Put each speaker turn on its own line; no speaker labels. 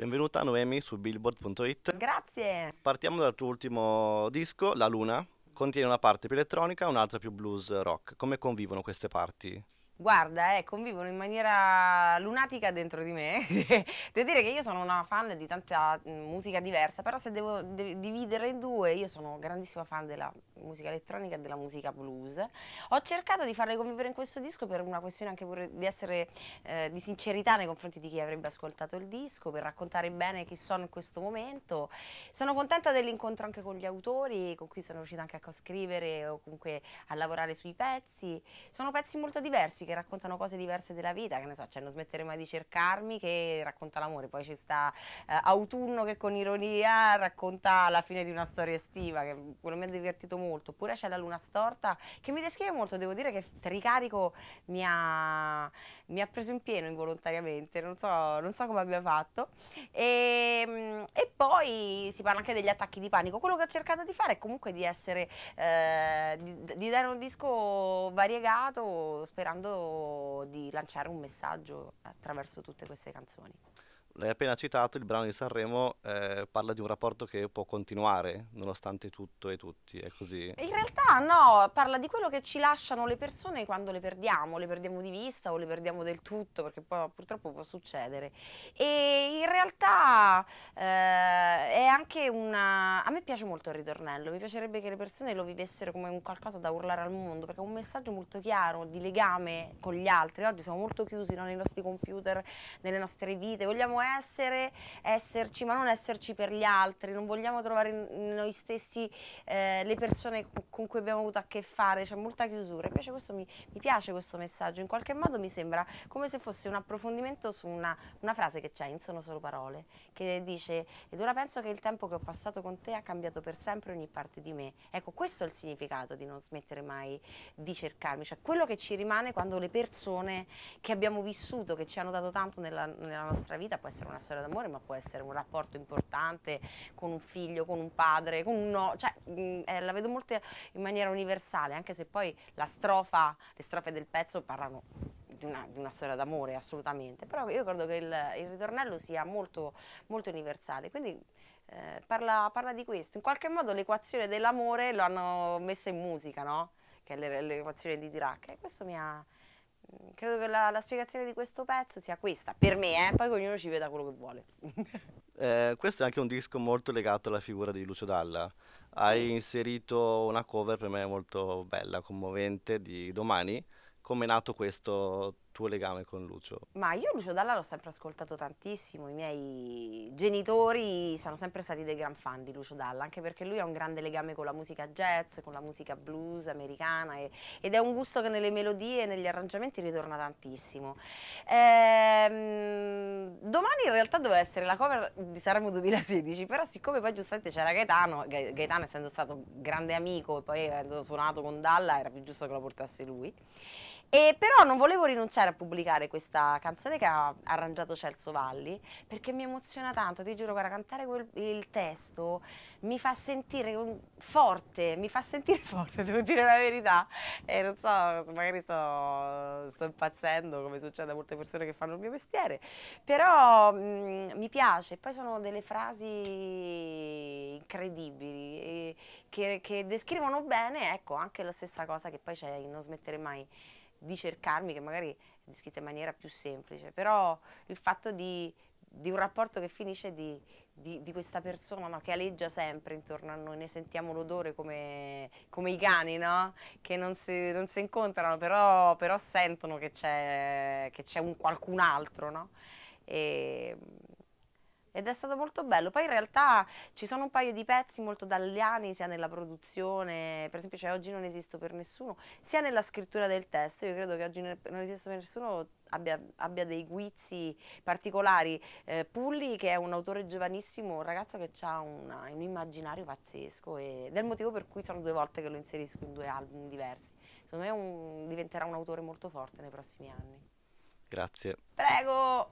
Benvenuta Noemi su billboard.it.
Grazie.
Partiamo dal tuo ultimo disco, La Luna. Contiene una parte più elettronica e un'altra più blues rock. Come convivono queste parti?
Guarda, eh, convivono in maniera lunatica dentro di me. devo dire che io sono una fan di tanta mm, musica diversa, però se devo de dividere in due, io sono grandissima fan della musica elettronica e della musica blues. Ho cercato di farle convivere in questo disco per una questione anche di essere eh, di sincerità nei confronti di chi avrebbe ascoltato il disco, per raccontare bene chi sono in questo momento. Sono contenta dell'incontro anche con gli autori, con cui sono riuscita anche a co-scrivere o comunque a lavorare sui pezzi. Sono pezzi molto diversi che raccontano cose diverse della vita, che ne so, cioè non smettere mai di cercarmi, che racconta l'amore, poi ci sta eh, Autunno che con ironia racconta la fine di una storia estiva, che quello mi ha divertito molto, oppure c'è la luna storta che mi descrive molto, devo dire che Ricarico mi ha, mi ha preso in pieno involontariamente, non so, non so come abbia fatto. E, ehm, e, poi si parla anche degli attacchi di panico, quello che ho cercato di fare è comunque di essere, eh, di, di dare un disco variegato sperando di lanciare un messaggio attraverso tutte queste canzoni.
L'hai appena citato, il brano di Sanremo eh, parla di un rapporto che può continuare nonostante tutto e tutti, è così? In
realtà no, parla di quello che ci lasciano le persone quando le perdiamo, le perdiamo di vista o le perdiamo del tutto, perché poi purtroppo può succedere. E in realtà eh, è anche una... a me piace molto il ritornello, mi piacerebbe che le persone lo vivessero come un qualcosa da urlare al mondo, perché è un messaggio molto chiaro di legame con gli altri. Oggi siamo molto chiusi no, nei nostri computer, nelle nostre vite, vogliamo essere, esserci, ma non esserci per gli altri, non vogliamo trovare noi stessi eh, le persone con cui abbiamo avuto a che fare, c'è molta chiusura. Invece questo mi, mi, piace questo messaggio, in qualche modo mi sembra come se fosse un approfondimento su una, una frase che c'è in Sono Solo Parole, che dice ed ora penso che il tempo che ho passato con te ha cambiato per sempre ogni parte di me. Ecco, questo è il significato di non smettere mai di cercarmi, cioè quello che ci rimane quando le persone che abbiamo vissuto, che ci hanno dato tanto nella, nella nostra vita, poi essere una storia d'amore, ma può essere un rapporto importante con un figlio, con un padre, con un no, cioè mh, mm, eh, la vedo molto in maniera universale, anche se poi la strofa, le strofe del pezzo parlano di una, di una, storia d'amore assolutamente, però io credo che il, il ritornello sia molto, molto universale, quindi eh, parla, parla, di questo. In qualche modo l'equazione dell'amore l'hanno messa in musica, no? che è l'equazione di Dirac e questo mi ha, credo che la, la, spiegazione di questo pezzo sia questa, per me, eh? poi ognuno ci veda quello che vuole.
eh, questo è anche un disco molto legato alla figura di Lucio Dalla. Hai inserito una cover per me molto bella, commovente, di Domani. Come è nato questo tuo legame con Lucio?
Ma io Lucio Dalla l'ho sempre ascoltato tantissimo, i miei genitori sono sempre stati dei gran fan di Lucio Dalla, anche perché lui ha un grande legame con la musica jazz, con la musica blues americana e, ed è un gusto che nelle melodie e negli arrangiamenti ritorna tantissimo. Ehm, domani in realtà doveva essere la cover di Sanremo 2016, però siccome poi giustamente c'era Gaetano, Gaetano essendo stato grande amico e poi avendo suonato con Dalla era più giusto che lo portasse lui, e, però non volevo rinunciare piacere a pubblicare questa canzone che ha arrangiato Celso Valli perché mi emoziona tanto, ti giuro, guarda, cantare quel, il testo mi fa sentire forte, mi fa sentire forte, devo dire la verità. E non so, magari sto, sto impazzendo come succede a molte persone che fanno il mio mestiere, però mh, mm, mi piace. Poi sono delle frasi incredibili eh, che, che descrivono bene, ecco, anche la stessa cosa che poi c'è in Non smettere mai di cercarmi, che magari è descritta in maniera più semplice, però il fatto di, di un rapporto che finisce di, di, di questa persona no? che aleggia sempre intorno a noi, ne sentiamo l'odore come, come, i cani, no? che non si, non si incontrano, però, però, sentono che c'è, un qualcun altro. No? E, ed è stato molto bello. Poi in realtà ci sono un paio di pezzi molto dalliani sia nella produzione, per esempio cioè, Oggi non esisto per nessuno, sia nella scrittura del testo. Io credo che Oggi non esisto per nessuno abbia, abbia dei guizzi particolari. Eh, Pulli, che è un autore giovanissimo, un ragazzo che ha una, un immaginario pazzesco ed è il motivo per cui sono due volte che lo inserisco in due album diversi. Secondo me un, diventerà un autore molto forte nei prossimi anni. Grazie. Prego!